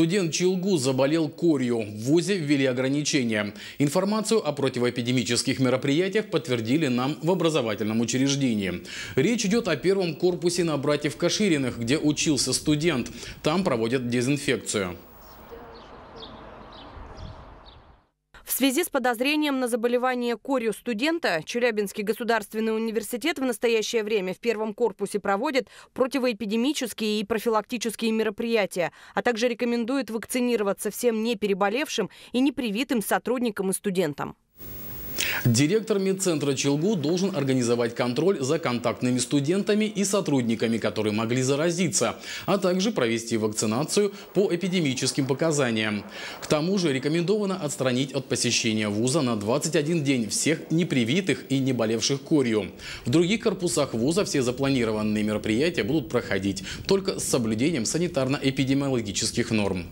Студент Чилгу заболел корью. В ВУЗе ввели ограничения. Информацию о противоэпидемических мероприятиях подтвердили нам в образовательном учреждении. Речь идет о первом корпусе на братьев Кашириных, где учился студент. Там проводят дезинфекцию. связи с подозрением на заболевание корью студента Челябинский государственный университет в настоящее время в первом корпусе проводит противоэпидемические и профилактические мероприятия, а также рекомендует вакцинироваться всем не переболевшим и непривитым сотрудникам и студентам. Директор медцентра Челгу должен организовать контроль за контактными студентами и сотрудниками, которые могли заразиться, а также провести вакцинацию по эпидемическим показаниям. К тому же рекомендовано отстранить от посещения вуза на 21 день всех непривитых и не болевших корью. В других корпусах вуза все запланированные мероприятия будут проходить только с соблюдением санитарно-эпидемиологических норм.